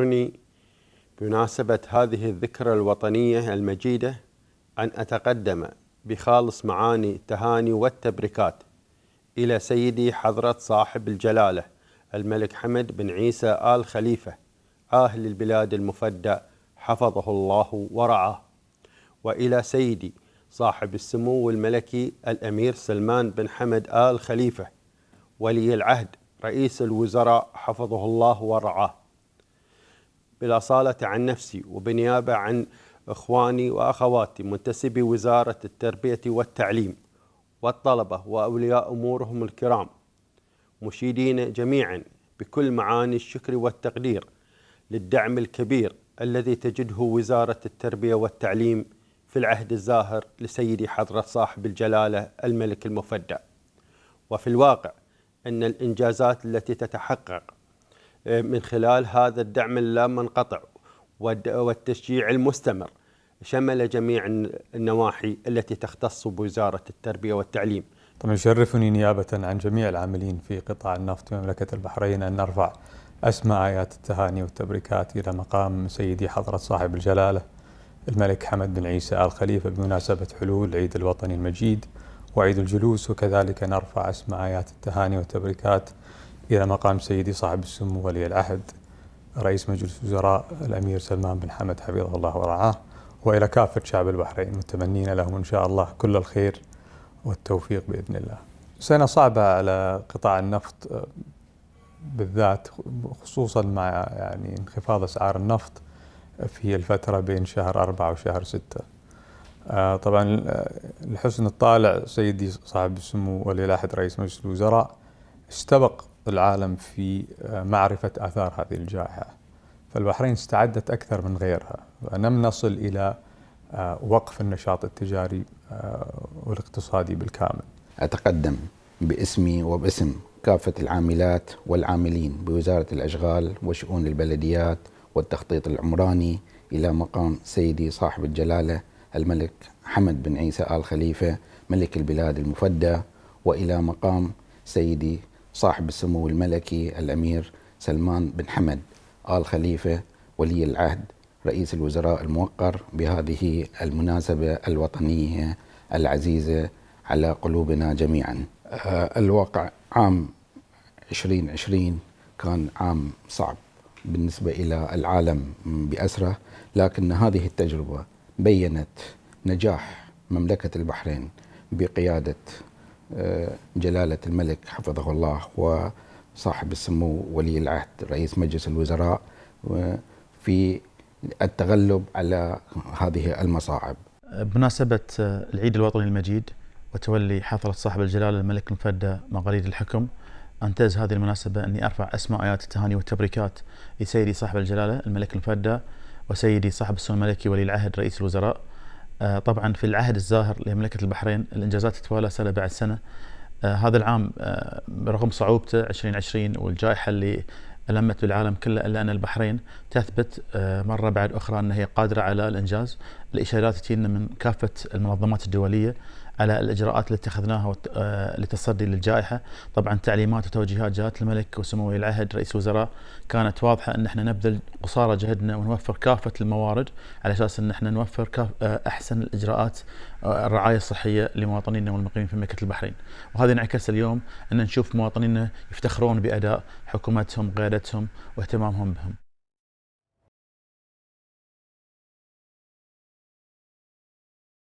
يسرني بمناسبة هذه الذكرى الوطنية المجيدة أن أتقدم بخالص معاني التهاني والتبريكات إلى سيدي حضرة صاحب الجلالة الملك حمد بن عيسى آل خليفة آهل البلاد المفدى حفظه الله ورعاه وإلى سيدي صاحب السمو الملكي الأمير سلمان بن حمد آل خليفة ولي العهد رئيس الوزراء حفظه الله ورعاه بالأصالة عن نفسي وبنيابة عن إخواني وأخواتي منتسبي وزارة التربية والتعليم والطلبة وأولياء أمورهم الكرام مشيدين جميعا بكل معاني الشكر والتقدير للدعم الكبير الذي تجده وزارة التربية والتعليم في العهد الزاهر لسيدي حضرة صاحب الجلالة الملك المفدى وفي الواقع أن الإنجازات التي تتحقق إيه، من خلال هذا الدعم اللامنقطع والتشجيع المستمر شمل جميع النواحي التي تختص بوزارة التربية والتعليم طبعا يشرفني نيابة عن جميع العاملين في قطاع النفط في مملكة البحرين أن نرفع أسماء آيات التهاني والتبريكات إلى مقام سيدي حضرة صاحب الجلالة الملك حمد بن عيسى آل خليفة بمناسبة حلول عيد الوطني المجيد وعيد الجلوس وكذلك نرفع أسماء آيات التهاني والتبريكات إلى مقام سيدي صاحب السمو ولي العهد رئيس مجلس الوزراء الأمير سلمان بن حمد حفظه الله ورعاه وإلى كافة شعب البحرين متمنين لهم إن شاء الله كل الخير والتوفيق بإذن الله سنة صعبة على قطاع النفط آه، بالذات خصوصا مع يعني انخفاض أسعار النفط في الفترة بين شهر أربعة وشهر ستة آه، طبعا آه، لحسن الطالع سيدي صاحب السمو ولي العهد رئيس مجلس الوزراء استبق العالم في آه، معرفة آثار هذه الجائحة فالبحرين استعدت أكثر من غيرها ولم نصل إلى آه، وقف النشاط التجاري آه، والاقتصادي بالكامل أتقدم باسمي وباسم كافة العاملات والعاملين بوزارة الأشغال وشؤون البلديات والتخطيط العمراني إلى مقام سيدي صاحب الجلالة الملك حمد بن عيسى آل خليفة ملك البلاد المفدى وإلى مقام سيدي صاحب السمو الملكي الامير سلمان بن حمد ال خليفه ولي العهد رئيس الوزراء الموقر بهذه المناسبه الوطنيه العزيزه على قلوبنا جميعا. آه، الواقع عام 2020 كان عام صعب بالنسبه الى العالم باسره لكن هذه التجربه بينت نجاح مملكه البحرين بقياده جلالة الملك حفظه الله وصاحب السمو ولي العهد رئيس مجلس الوزراء في التغلب على هذه المصاعب بمناسبة العيد الوطني المجيد وتولي حفله صاحب الجلالة الملك المفدى مغاليد الحكم أنتز هذه المناسبة أني أرفع أسماء آيات التهاني والتبريكات لسيدي صاحب الجلالة الملك المفدى وسيدي صاحب السمو الملكي ولي العهد رئيس الوزراء آه، طبعا في العهد الزاهر لمملكة البحرين الإنجازات تتوالى سنة بعد سنة آه، هذا العام آه، رغم صعوبته 2020 والجائحة اللي ألمت بالعالم كله إلا أن البحرين تثبت مرة بعد أخرى أنها قادرة على الإنجاز الاشارات تجينا من كافه المنظمات الدوليه على الاجراءات اللي اتخذناها للتصدي آه، للجائحه، طبعا تعليمات وتوجيهات جاءت الملك وسمو ولي العهد رئيس الوزراء كانت واضحه ان احنا نبذل قصارى جهدنا ونوفر كافه الموارد على اساس ان احنا نوفر آه، احسن الاجراءات آه، الرعايه الصحيه لمواطنينا والمقيمين في مملكه البحرين، وهذا انعكس اليوم ان نشوف مواطنينا يفتخرون باداء حكومتهم، قيادتهم واهتمامهم بهم.